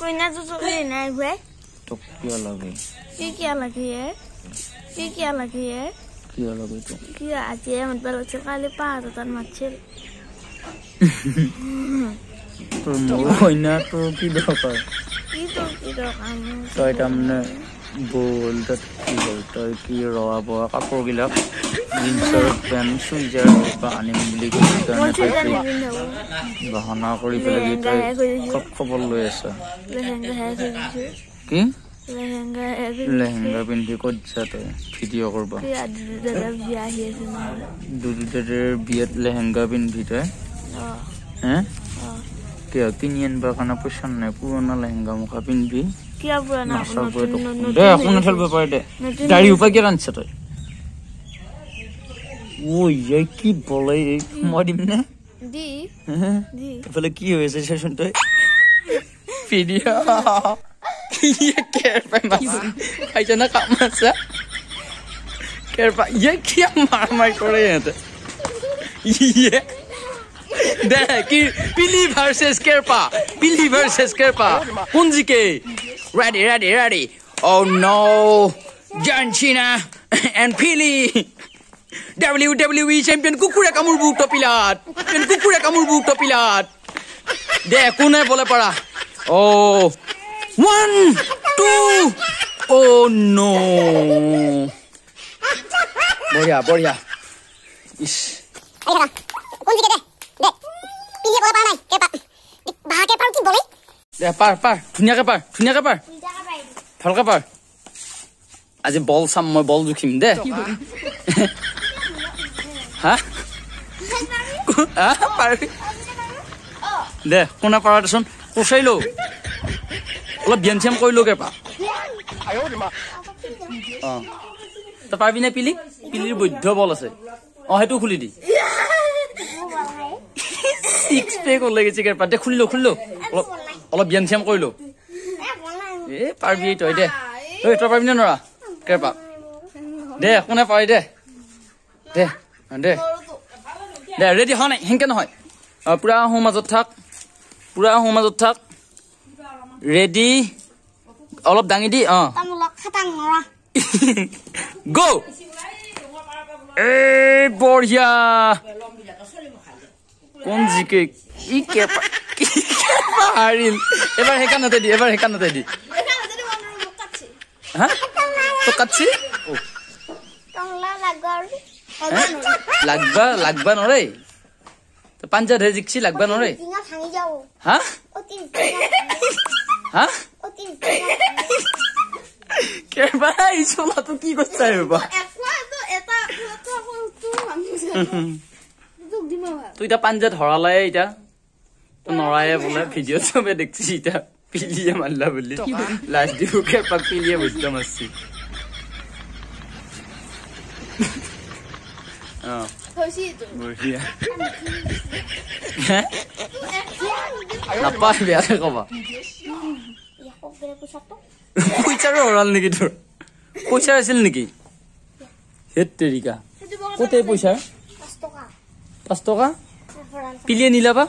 কইনা যুঁজ হলি নাই হুৱে তোক কিয় লাগে কি কিয় লাগে কি কিয় লাগে কিয় লাগে তোক কিয় আজি এমন পেল আছে কালি পাহাৰ তাত মাতছিল তোৰ মোৰ কইনা তো কি দৰকাৰ কি তো কি দৰকাৰ তো এটা মানে বল তো কি হ'ল তই কি ৰোৱা বোৱা কাপোৰবিলাক জিন্সৰ পেণ্ট চুইজাৰ বা আনিম বুলি বাহনা কৰি পেলাই তই খবৰ লৈ আছ কি লেহেংগা পিন্ধি ক'ত যা তই ভিডিঅ' কৰিব দুদু দাদাৰ বিয়াত লেহেংগা পিন্ধি তই হে কে কিনি আনবা খানা পয়সা নাই পুরোনা লেহেঙ্গা মুখা পিনবি কিয়া পুরোনা দে এখন ঠেলব পারে দে দাড়ি উপা কে না দি হ্যাঁ? কি হয়েছে সেশনটায় পিডিয়া ये कैर पे मासा भाई जाना का मासा कैर पे ये क्या मार मार कर रहे हैं দেখ পিলি ভার্সেস কেরপা পিলি ভার্সেস কেরপা কোন জিকে রেডি রেডি রেডি ও নো জানছিনা এন্ড পিলি ডাব্লিউ ডাব্লিউ ই চ্যাম্পিয়ন কুকুরে বুক টপিলাত কুকুরে কামুরবু টপিলাত দে কোনে বলে পাৰা অ ওৱান টু অ নো বঢ়িয়া বঢ়িয়া ইছ দে পাৰ পাৰ ধুনীয়াকে পাৰ ধুনীয়াকে ভালকে পাৰ আজি বল চাম মই বল জুখিম দে দে কোনে পাৰ দেচোন কচাই লও অলপ বিয়ান চিয়াম কৰিলো কে পাৰ অ পাৰবি নে পিলি পিলিৰ বৈধ বল আছে অ সেইটো খুলি দি ছিক্স পেক ওলাই গৈছে কেৰপাত দে খুলিলো খুলিলো অলপ অলপ বিয়ানথিয়াম কৰিলো এ পাৰবি তই দে ঐ তই পাৰিবি নে নোৱাৰা কেৰপাত দে কোনে পাৰি দে দে দে দে ৰেডি হোৱা নাই সেনেকৈ নহয় পুৰা সোঁ মাজত থাক পুৰা সোঁ মাজত থাক ৰেডি অলপ দাঙি দি অঁ গ' এই বঢ়িয়া কোন জিকে ই হাৰিল লাগবা নৰে পাঞ্জাত জিকছি লাগবা নৰে কেবাৰ ইচলাটো কি কৰিছা তুই এটা পাঞ্জা ধৰালে এতিয়া নৰায়ে বোলে ভিডিঅ' চবে দেখিছিস এতিয়া পিলিয়ে মাল্লা বুলি লাষ্ট দিবকে পিলিয়ে বুদ্ধ মাছি আছিল নেকি হেত তেৰিকা কতে পইচাৰ পাঁচ টকা পিলিয়ে নিলাবা